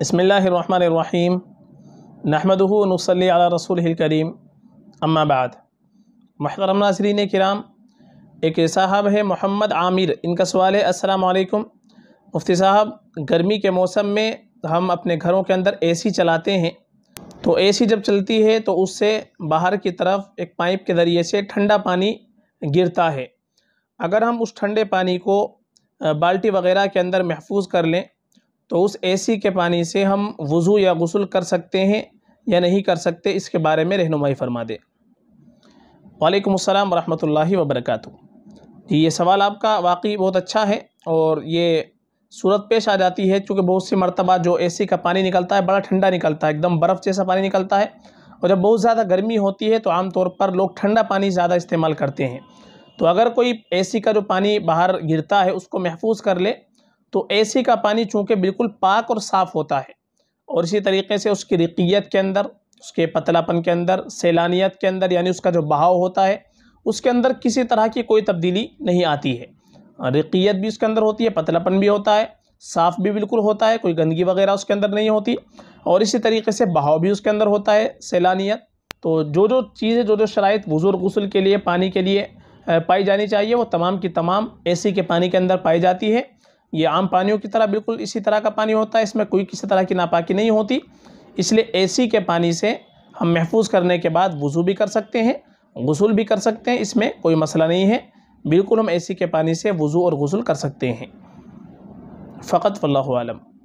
बसमीम नहमदनसली रसूल करीम अम्माबाद महतरम नाजरीन कराम एक साहब है मोहम्मद आमिर इनका सवाल है वालेकुम मुफ्ती साहब गर्मी के मौसम में हम अपने घरों के अंदर एसी चलाते हैं तो एसी जब चलती है तो उससे बाहर की तरफ एक पाइप के ज़रिए से ठंडा पानी गिरता है अगर हम उस ठंडे पानी को बाल्टी वगैरह के अंदर महफूज कर लें तो उस एसी के पानी से हम वज़ू या गसल कर सकते हैं या नहीं कर सकते इसके बारे में रहनुमाई फरमा दें वालेकुम अस्सलाम वरहमतुल्लाहि वबरकातु जी ये सवाल आपका वाकई बहुत अच्छा है और ये सूरत पेश आ जाती है क्योंकि बहुत सी मरतबा जो एसी का पानी निकलता है बड़ा ठंडा निकलता है एकदम बर्फ़ जैसा पानी निकलता है और जब बहुत ज़्यादा गर्मी होती है तो तौर पर लोग ठंडा पानी ज़्यादा इस्तेमाल करते हैं तो अगर कोई सी का जो पानी बाहर गिरता है उसको महफूज कर ले तो सी का पानी चूँकि बिल्कुल पाक और साफ़ होता है और इसी तरीके से उसकी रिकियत के अंदर उसके पतलापन के अंदर सैलानियत के अंदर यानी उसका जो बहाव होता है उसके अंदर किसी तरह की कोई तब्दीली नहीं आती है हाँ, रिकियत भी उसके अंदर होती है पतलापन भी होता है साफ़ भी बिल्कुल होता है कोई गंदगी वगैरह उसके अंदर नहीं होती और इसी तरीके से बहाव भी उसके अंदर होता है सैलानियत तो जो जो चीज़ें जो जो शराइ वज़ू गसल के लिए पानी के लिए पाई जानी चाहिए वो तमाम की तमाम ए के पानी के अंदर पाई जाती है ये आम पानियों की तरह बिल्कुल इसी तरह का पानी होता है इसमें कोई किसी तरह की नापाकी नहीं होती इसलिए एसी के पानी से हम महफूज करने के बाद वज़ू भी कर सकते हैं गसूल भी कर सकते हैं इसमें कोई मसला नहीं है बिल्कुल हम एसी के पानी से वज़ू और गसूल कर सकते हैं फ़कत वल्लम